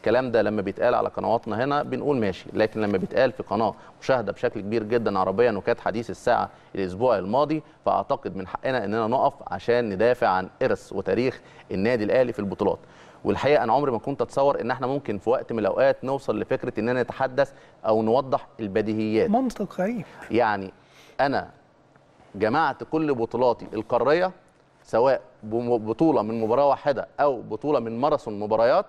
الكلام ده لما بيتقال على قنواتنا هنا بنقول ماشي لكن لما بيتقال في قناه مشاهده بشكل كبير جدا عربيا وكانت حديث الساعه الاسبوع الماضي فاعتقد من حقنا اننا نقف عشان ندافع عن ارث وتاريخ النادي الاهلي في البطولات والحقيقه انا عمري ما كنت اتصور ان احنا ممكن في وقت من الاوقات نوصل لفكره اننا نتحدث او نوضح البديهيات منطق غريب يعني انا جمعت كل بطولاتي القاريه سواء بطوله من مباراه واحده او بطوله من ماراثون مباريات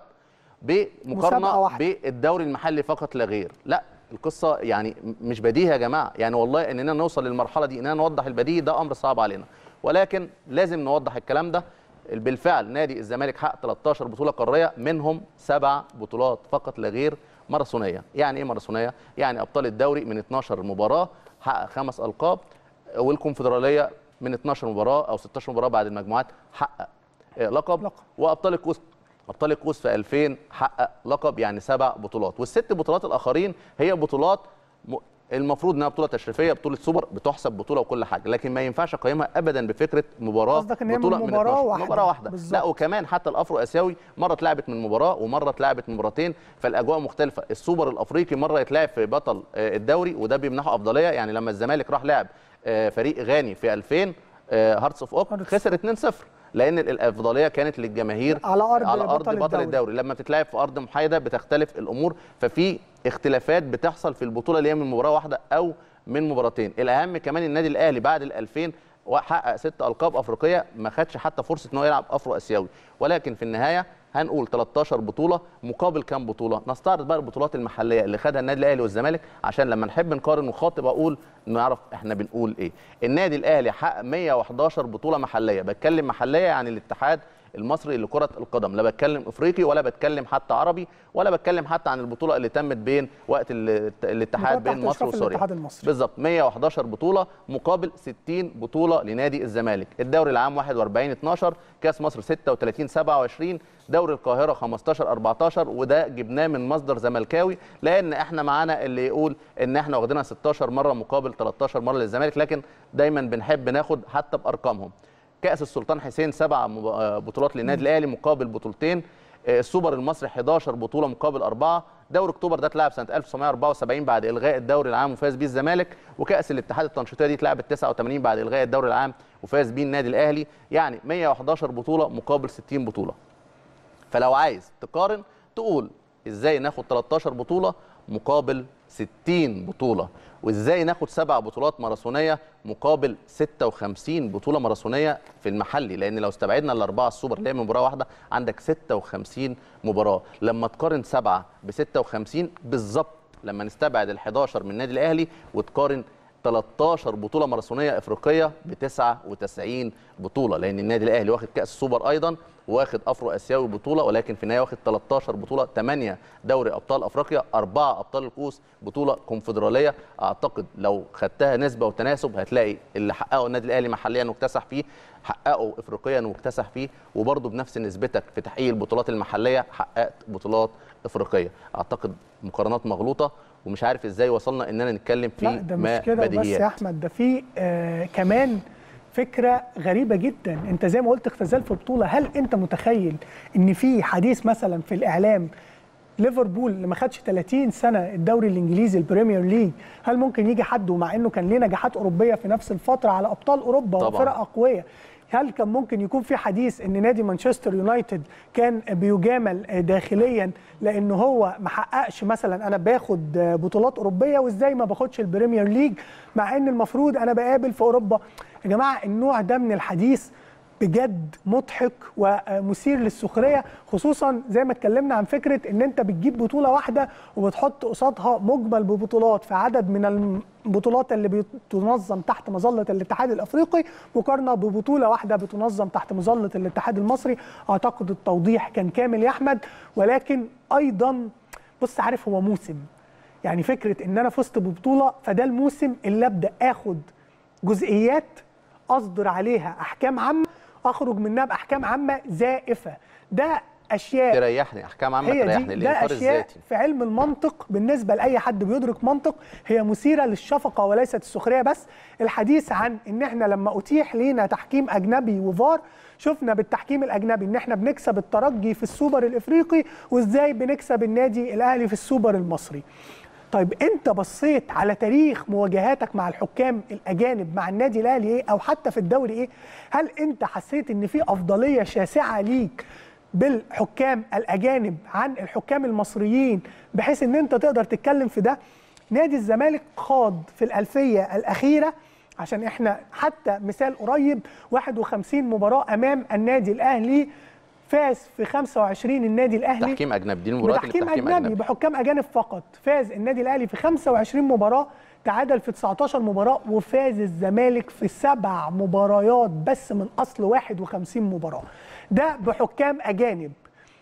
بمقارنه بالدوري المحلي فقط لا غير لا القصه يعني مش بديهه يا جماعه يعني والله اننا نوصل للمرحله دي اننا نوضح البديهي ده امر صعب علينا ولكن لازم نوضح الكلام ده بالفعل نادي الزمالك حقق 13 بطوله قاريه منهم سبع بطولات فقط لا غير ماراثونيه يعني ايه ماراثونيه يعني ابطال الدوري من 12 مباراه حقق خمس القاب والكونفدراليه من 12 مباراه او 16 مباراه بعد المجموعات حقق لقب, لقب. وابطال الكوست ابطال القوس في 2000 حقق لقب يعني سبع بطولات والست بطولات الاخرين هي بطولات م... المفروض انها بطوله تشريفيه بطوله سوبر بتحسب بطوله وكل حاجه لكن ما ينفعش اقيمها ابدا بفكره مباراه قصدك ان هي بطوله من مباراه من واحده مباراه واحده بالزبط. لا وكمان حتى الافرو اسيوي مره اتلعبت من مباراه ومره اتلعبت من مباراتين فالاجواء مختلفه السوبر الافريقي مره يتلعب في بطل آه، الدوري وده بيمنحه افضليه يعني لما الزمالك راح لعب آه، فريق غاني في 2000 هارتس اوف اوك خسر 2-0 لان الافضليه كانت للجماهير على ارض على ارض بطل, بطل الدوري. الدوري لما بتتلعب في ارض محايده بتختلف الامور ففي اختلافات بتحصل في البطوله اللي هي من مباراه واحده او من مباراتين الاهم كمان النادي الاهلي بعد ال 2000 وحقق ست القاب افريقيه ما خدش حتى فرصه ان هو يلعب افرو اسيوي ولكن في النهايه هنقول 13 بطوله مقابل كام بطوله نستعرض بقى البطولات المحليه اللي خدها النادي الاهلي والزمالك عشان لما نحب نقارن وخاطب اقول نعرف احنا بنقول ايه النادي الاهلي حقق 111 بطوله محليه بتكلم محليه يعني الاتحاد المصري لكره القدم لا بتكلم افريقي ولا بتكلم حتى عربي ولا بتكلم حتى عن البطوله اللي تمت بين وقت الاتحاد بين مصر وسوريا بالظبط 111 بطوله مقابل 60 بطوله لنادي الزمالك الدوري العام 41 12 كاس مصر 36 27 دوري القاهره 15 14 وده جبناه من مصدر زملكاوي لان احنا معانا اللي يقول ان احنا واخدينها 16 مره مقابل 13 مره للزمالك لكن دايما بنحب ناخد حتى بارقامهم كاس السلطان حسين سبع آه، بطولات للنادي الاهلي مقابل بطولتين آه، السوبر المصري 11 بطوله مقابل اربعه دوري اكتوبر ده اتلعب سنه 1974 بعد الغاء الدوري العام وفاز بيه الزمالك وكاس الاتحاد التنشيطيه دي اتلعبت 89 بعد الغاء الدوري العام وفاز بيه النادي الاهلي يعني 111 بطوله مقابل 60 بطوله فلو عايز تقارن تقول ازاي ناخد 13 بطوله مقابل 60 بطوله وازاي ناخد سبع بطولات ماراثونيه مقابل 56 بطوله ماراثونيه في المحلي لان لو استبعدنا الاربعه السوبر اللي هي مباراه واحده عندك 56 مباراه لما تقارن سبعه ب 56 بالظبط لما نستبعد ال 11 من النادي الاهلي وتقارن 13 بطوله ماراثونيه افريقيه ب 99 بطوله لان النادي الاهلي واخد كاس السوبر ايضا واخد افرو اسيوي بطوله ولكن في النهايه واخد 13 بطوله 8 دوري ابطال افريقيا 4 ابطال الكؤوس بطوله كونفدراليه اعتقد لو خدتها نسبه وتناسب هتلاقي اللي حققه النادي الاهلي محليا واكتسح فيه حققه افريقيا واكتسح فيه وبرضه بنفس نسبتك في تحقيق البطولات المحليه حققت بطولات افريقيه اعتقد مقارنات مغلوطه ومش عارف ازاي وصلنا اننا نتكلم في لا ده مش كده بس يا احمد ده في آه كمان فكره غريبه جدا انت زي ما قلت اختزال في البطوله هل انت متخيل ان في حديث مثلا في الاعلام ليفربول اللي ما خدش 30 سنه الدوري الانجليزي البريمير ليج هل ممكن يجي حد ومع انه كان ليه نجاحات اوروبيه في نفس الفتره على ابطال اوروبا وفرق اقوياء هل كان ممكن يكون في حديث ان نادي مانشستر يونايتد كان بيجامل داخليا لان هو ما حققش مثلا انا باخد بطولات اوروبيه وازاي ما باخدش البريمير ليج مع ان المفروض انا بقابل في اوروبا يا جماعه النوع ده من الحديث بجد مضحك ومثير للسخريه خصوصا زي ما اتكلمنا عن فكره ان انت بتجيب بطوله واحده وبتحط قصادها مجمل ببطولات في عدد من البطولات اللي بتنظم تحت مظله الاتحاد الافريقي مقارنه ببطوله واحده بتنظم تحت مظله الاتحاد المصري اعتقد التوضيح كان كامل يا احمد ولكن ايضا بص عارف هو موسم يعني فكره ان انا فزت ببطوله فده الموسم اللي ابدا اخد جزئيات اصدر عليها احكام عامه اخرج منها باحكام عامه زائفه ده اشياء تريحني احكام عامه تريحني ده اشياء الزاتي. في علم المنطق بالنسبه لاي حد بيدرك منطق هي مثيره للشفقه وليست السخريه بس الحديث عن ان احنا لما اتيح لينا تحكيم اجنبي وفار شفنا بالتحكيم الاجنبي ان احنا بنكسب الترجي في السوبر الافريقي وازاي بنكسب النادي الاهلي في السوبر المصري طيب انت بصيت على تاريخ مواجهاتك مع الحكام الاجانب مع النادي الاهلي ايه او حتى في الدوري ايه هل انت حسيت ان في افضليه شاسعه ليك بالحكام الاجانب عن الحكام المصريين بحيث ان انت تقدر تتكلم في ده نادي الزمالك خاض في الالفيه الاخيره عشان احنا حتى مثال قريب 51 مباراه امام النادي الاهلي فاز في 25 النادي الاهلي تحكيم اجنبي دي المباراه بتحكيم أجنبي, اجنبي بحكام اجانب فقط فاز النادي الاهلي في 25 مباراه تعادل في 19 مباراه وفاز الزمالك في سبع مباريات بس من اصل 51 مباراه ده بحكام اجانب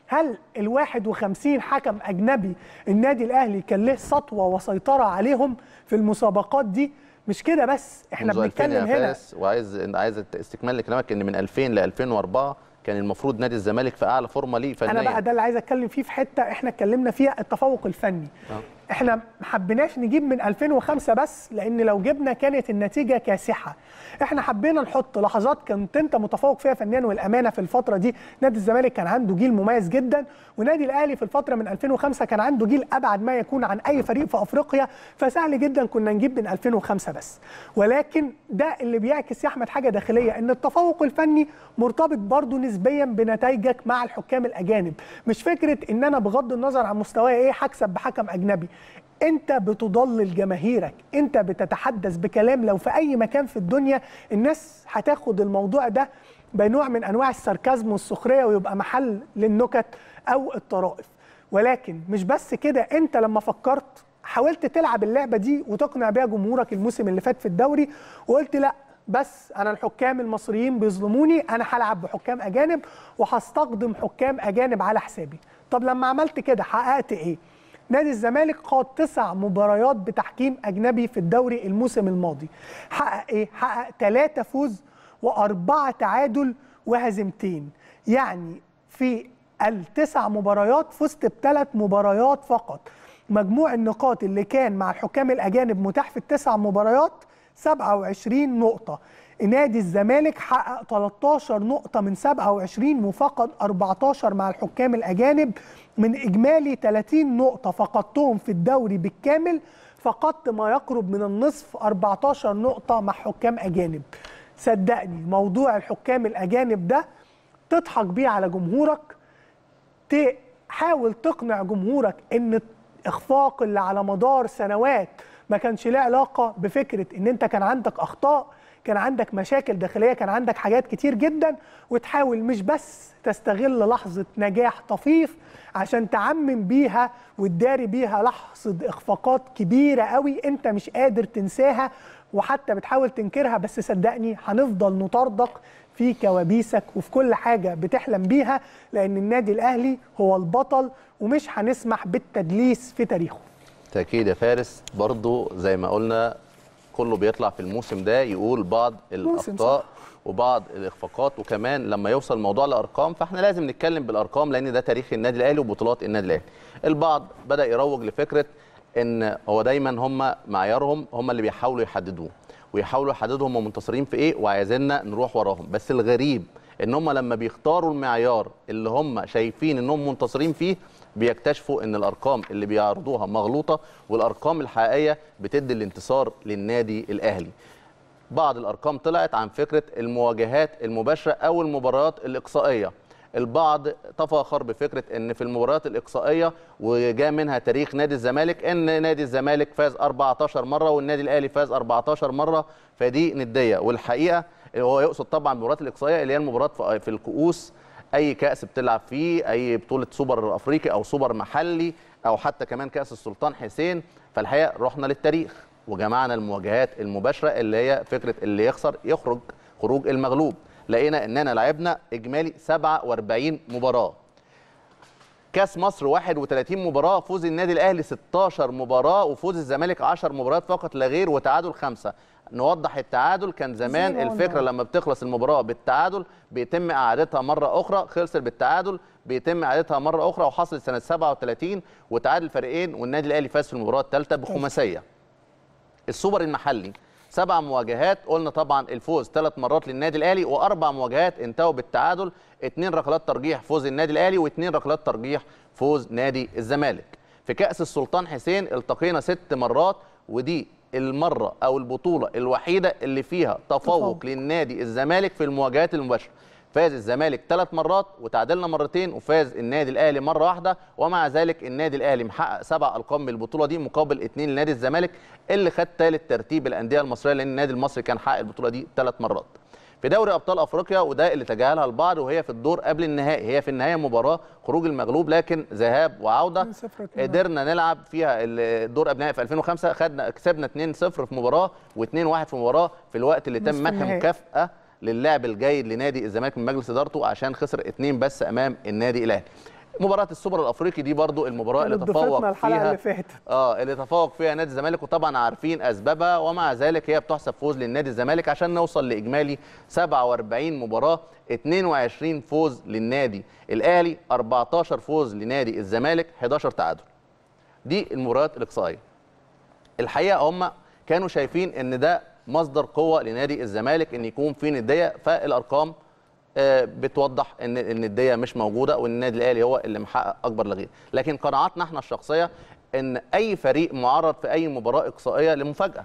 هل ال 51 حكم اجنبي النادي الاهلي كان له سطوه وسيطره عليهم في المسابقات دي مش كده بس احنا بنتكلم هنا وعايز عايز استكمال لكلامك ان من 2000 ل 2004 كان المفروض نادي الزمالك في اعلى فورمه ليه فنيا انا بقى ده اللي عايز اتكلم فيه في حته احنا اتكلمنا فيها التفوق الفني آه. احنا ما حبيناش نجيب من 2005 بس لان لو جبنا كانت النتيجه كاسحه احنا حبينا نحط لحظات كنت انت متفوق فيها فنيا والامانه في الفتره دي نادي الزمالك كان عنده جيل مميز جدا ونادي الاهلي في الفتره من 2005 كان عنده جيل ابعد ما يكون عن اي فريق في افريقيا فسهل جدا كنا نجيب من 2005 بس ولكن ده اللي بيعكس يا احمد حاجه داخليه ان التفوق الفني مرتبط برضه نسبيا بنتائجك مع الحكام الاجانب مش فكره ان انا بغض النظر عن مستواي ايه هكسب بحكم اجنبي انت بتضلل جماهيرك انت بتتحدث بكلام لو في اي مكان في الدنيا الناس هتاخد الموضوع ده بنوع من انواع الساركازم والسخريه ويبقى محل للنكت او الطرائف ولكن مش بس كده انت لما فكرت حاولت تلعب اللعبه دي وتقنع بيها جمهورك الموسم اللي فات في الدوري وقلت لا بس انا الحكام المصريين بيظلموني انا هلعب بحكام اجانب وهستقدم حكام اجانب على حسابي طب لما عملت كده حققت ايه نادي الزمالك قاد تسع مباريات بتحكيم اجنبي في الدوري الموسم الماضي حقق ايه حقق ثلاثة فوز واربعة تعادل وهزيمتين يعني في التسع مباريات فزت بثلاث مباريات فقط مجموع النقاط اللي كان مع الحكام الاجانب متاح في التسع مباريات 27 نقطه نادي الزمالك حقق 13 نقطة من 27 وفقد 14 مع الحكام الأجانب من إجمالي 30 نقطة فقدتهم في الدوري بالكامل فقدت ما يقرب من النصف 14 نقطة مع حكام أجانب صدقني موضوع الحكام الأجانب ده تضحك بيه على جمهورك تحاول تقنع جمهورك ان الاخفاق اللي على مدار سنوات ما كانش له علاقه بفكره ان انت كان عندك اخطاء كان عندك مشاكل داخليه كان عندك حاجات كتير جدا وتحاول مش بس تستغل لحظه نجاح طفيف عشان تعمم بيها وتداري بيها لحظه اخفاقات كبيره قوي انت مش قادر تنساها وحتى بتحاول تنكرها بس صدقني هنفضل نطاردك في كوابيسك وفي كل حاجة بتحلم بيها لأن النادي الأهلي هو البطل ومش هنسمح بالتدليس في تاريخه تأكيد يا فارس برضو زي ما قلنا كله بيطلع في الموسم ده يقول بعض الاخطاء وبعض الاخفاقات وكمان لما يوصل الموضوع لارقام فاحنا لازم نتكلم بالارقام لان ده تاريخ النادي الاهلي وبطولات النادي الاهلي البعض بدا يروج لفكره ان هو دايما هم معيارهم هم اللي بيحاولوا يحددوه ويحاولوا يحددوا هم منتصرين في ايه وعايزيننا نروح وراهم بس الغريب ان هم لما بيختاروا المعيار اللي هم شايفين انهم منتصرين فيه بيكتشفوا ان الارقام اللي بيعرضوها مغلوطه والارقام الحقيقيه بتدي الانتصار للنادي الاهلي بعض الارقام طلعت عن فكره المواجهات المباشره او المباريات الاقصائيه البعض تفاخر بفكره ان في المباريات الاقصائيه وجاء منها تاريخ نادي الزمالك ان نادي الزمالك فاز 14 مره والنادي الاهلي فاز 14 مره فدي نديه والحقيقه هو يقصد طبعا المباريات الاقصائيه اللي هي المباريات في الكؤوس اي كاس بتلعب فيه اي بطوله سوبر افريقي او سوبر محلي او حتى كمان كاس السلطان حسين فالحقيقه رحنا للتاريخ وجمعنا المواجهات المباشره اللي هي فكره اللي يخسر يخرج خروج المغلوب لقينا اننا لعبنا اجمالي 47 مباراه كاس مصر 31 مباراه فوز النادي الاهلي 16 مباراه وفوز الزمالك 10 مباريات فقط لا غير وتعادل خمسه نوضح التعادل كان زمان الفكره لما بتخلص المباراه بالتعادل بيتم اعادتها مره اخرى خلصت بالتعادل بيتم اعادتها مره اخرى وحصلت سنه 37 وتعادل فريقين والنادي الاهلي فاز في المباراه الثالثه بخماسيه السوبر المحلي سبع مواجهات قلنا طبعا الفوز ثلاث مرات للنادي الاهلي واربع مواجهات انتهوا بالتعادل اثنين ركلات ترجيح فوز النادي الاهلي واثنين ركلات ترجيح فوز نادي الزمالك في كاس السلطان حسين التقينا ست مرات ودي المره او البطوله الوحيده اللي فيها تفوق للنادي الزمالك في المواجهات المباشره فاز الزمالك ثلاث مرات وتعادلنا مرتين وفاز النادي الاهلي مره واحده ومع ذلك النادي الاهلي محقق سبع القاب من البطوله دي مقابل اثنين لنادي الزمالك اللي خد ثالث ترتيب الانديه المصريه لان النادي المصري كان حقق البطوله دي ثلاث مرات في دوري ابطال افريقيا وده اللي تجاهلها البعض وهي في الدور قبل النهائي هي في النهايه مباراه خروج المغلوب لكن ذهاب وعوده قدرنا نلعب فيها الدور قبل النهائي في 2005 خدنا كسبنا 2-0 في مباراه و2-1 في مباراه في الوقت اللي تم منح مكافاه للعب الجيد لنادي الزمالك من مجلس ادارته عشان خسر اثنين بس امام النادي الاهلي مباراه السوبر الافريقي دي برضو المباراه اللي تفوق فيها اللي فاتت اه اللي تفوق فيها نادي الزمالك وطبعا عارفين اسبابها ومع ذلك هي بتحسب فوز للنادي الزمالك عشان نوصل لاجمالي 47 مباراه 22 فوز للنادي الاهلي 14 فوز لنادي الزمالك 11 تعادل دي المباريات الاقصائيه الحقيقه هم كانوا شايفين ان ده مصدر قوه لنادي الزمالك ان يكون في نديه فالارقام آه، بتوضح ان النديه مش موجوده وان النادي الاهلي هو اللي محقق اكبر لغير لكن قناعاتنا احنا الشخصيه ان اي فريق معرض في اي مباراه اقصائيه لمفاجاه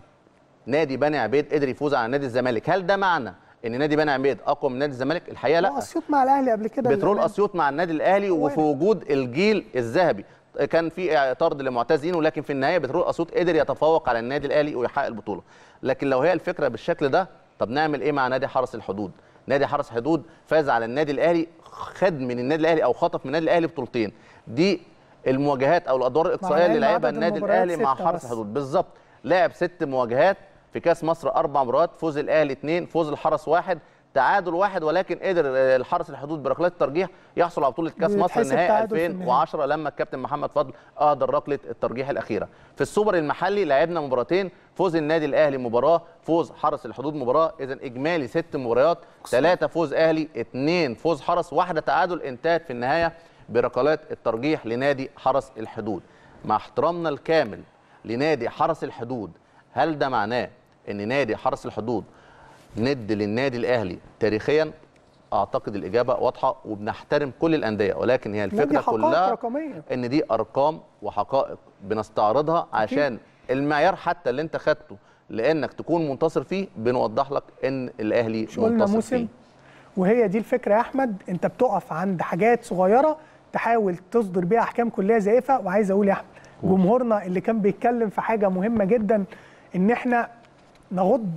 نادي بني عبيد قدر يفوز على نادي الزمالك هل ده معنى ان نادي بني عبيد اقوى من نادي الزمالك الحقيقه لا اسيوط مع الاهلي قبل كده بترول اسيوط مع النادي الاهلي وفي وجود الجيل الذهبي كان في طرد لمعتزين ولكن في النهايه بترول اسيوط قدر يتفوق على النادي الاهلي ويحقق البطوله لكن لو هي الفكره بالشكل ده طب نعمل ايه مع نادي حرس الحدود نادي حرس حدود فاز على النادي الاهلي خد من النادي الاهلي او خطف من النادي الاهلي بطولتين دي المواجهات او الادوار الاقصائيه اللي لعبها النادي الاهلي مع حرس حدود بالظبط لعب ست مواجهات في كاس مصر اربع مباريات فوز الاهلي اثنين فوز الحرس واحد تعادل واحد ولكن قدر آه، الحرس الحدود بركلات الترجيح يحصل على بطوله كاس مصر النهائي 2010 لما الكابتن محمد فضل اهدر ركله الترجيح الاخيره في السوبر المحلي لعبنا مباراتين فوز النادي الاهلي مباراه فوز حرس الحدود مباراه اذا اجمالي ست مباريات ثلاثه فوز اهلي اثنين فوز حرس واحده تعادل انتهت في النهايه بركلات الترجيح لنادي حرس الحدود مع احترامنا الكامل لنادي حرس الحدود هل ده معناه ان نادي حرس الحدود ند للنادي الاهلي تاريخيا اعتقد الاجابه واضحه وبنحترم كل الانديه ولكن هي الفكره كلها رقمية. ان دي ارقام وحقائق بنستعرضها عشان المعيار حتى اللي انت خدته لانك تكون منتصر فيه بنوضح لك ان الاهلي منتصر فيه وهي دي الفكره يا احمد انت بتقف عند حاجات صغيره تحاول تصدر بيها احكام كلها زائفه وعايز اقول يا احمد جمهورنا اللي كان بيتكلم في حاجه مهمه جدا ان احنا نغض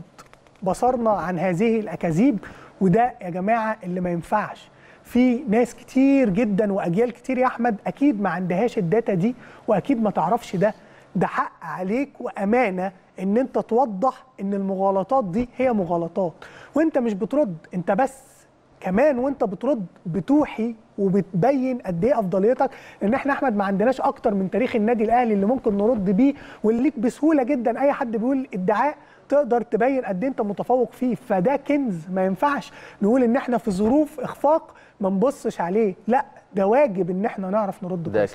بصرنا عن هذه الاكاذيب وده يا جماعه اللي ما ينفعش في ناس كتير جدا واجيال كتير يا احمد اكيد ما عندهاش الداتا دي واكيد ما تعرفش ده ده حق عليك وامانه ان انت توضح ان المغالطات دي هي مغالطات وانت مش بترد انت بس كمان وانت بترد بتوحي وبتبين قد ايه افضليتك ان احنا احمد ما عندناش اكتر من تاريخ النادي الاهلي اللي ممكن نرد بيه واللي ليك بسهوله جدا اي حد بيقول ادعاء تقدر تبين قد ايه انت متفوق فيه فده كنز ما ينفعش نقول ان احنا في ظروف اخفاق ما نبصش عليه لا ده واجب ان احنا نعرف نرد ده